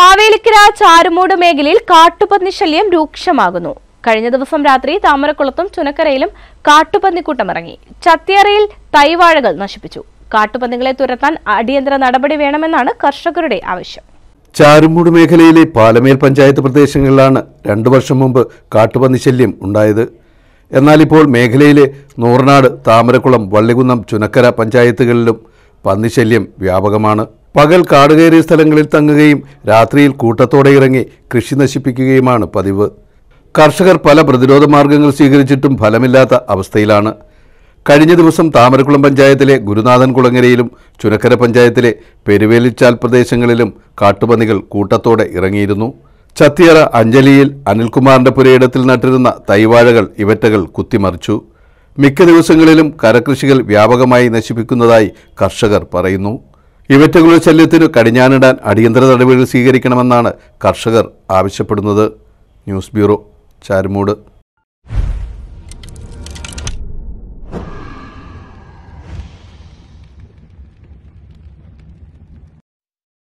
മാവേലിക്കര ചാരുമൂട് മേഖലയിൽ കാട്ടുപന്നി ശല്യം രൂക്ഷമാകുന്നു കഴിഞ്ഞ ദിവസം രാത്രി താമരക്കുളത്തും ചുനക്കരയിലും കാട്ടുപന്നിക്കൂട്ടമിറങ്ങി ഇറങ്ങി ചത്തിയറയിൽ തൈവാഴകൾ നശിപ്പിച്ചു കാട്ടുപന്നികളെ തുരത്താൻ അടിയന്തര നടപടി വേണമെന്നാണ് കർഷകരുടെ ആവശ്യം ചാരുമൂട് മേഖലയിലെ പാലമേൽ പഞ്ചായത്ത് പ്രദേശങ്ങളിലാണ് രണ്ടു വർഷം മുമ്പ് കാട്ടുപന്നി ശല്യം ഉണ്ടായത് എന്നാലിപ്പോൾ മേഖലയിലെ നൂറനാട് താമരക്കുളം വള്ളികുന്നം ചുനക്കര പഞ്ചായത്തുകളിലും പന്നിശല്യം വ്യാപകമാണ് പകൽ കാടുകയറിയ സ്ഥലങ്ങളിൽ തങ്ങുകയും രാത്രിയിൽ കൂട്ടത്തോടെ ഇറങ്ങി കൃഷി നശിപ്പിക്കുകയുമാണ് പതിവ് കർഷകർ പല പ്രതിരോധ മാർഗങ്ങൾ സ്വീകരിച്ചിട്ടും ഫലമില്ലാത്ത അവസ്ഥയിലാണ് കഴിഞ്ഞ ദിവസം താമരക്കുളം പഞ്ചായത്തിലെ ഗുരുനാഥൻ കുളങ്ങരയിലും ചുനക്കര പഞ്ചായത്തിലെ പെരുവേലിച്ചാൽ പ്രദേശങ്ങളിലും കാട്ടുപന്നികൾ കൂട്ടത്തോടെ ഇറങ്ങിയിരുന്നു ചത്തിയറ അഞ്ജലിയിൽ അനിൽകുമാറിന്റെ പുരയിടത്തിൽ നട്ടിരുന്ന തൈവാഴകൾ ഇവറ്റകൾ കുത്തിമറിച്ചു മിക്ക ദിവസങ്ങളിലും കരകൃഷികൾ വ്യാപകമായി നശിപ്പിക്കുന്നതായി കർഷകർ പറയുന്നു ഇവറ്റകളുടെ ശല്യത്തിന് കടിഞ്ഞാനിടാൻ അടിയന്തര നടപടികൾ സ്വീകരിക്കണമെന്നാണ് കർഷകർ ആവശ്യപ്പെടുന്നത് ന്യൂസ് ബ്യൂറോ ചാരുമൂട്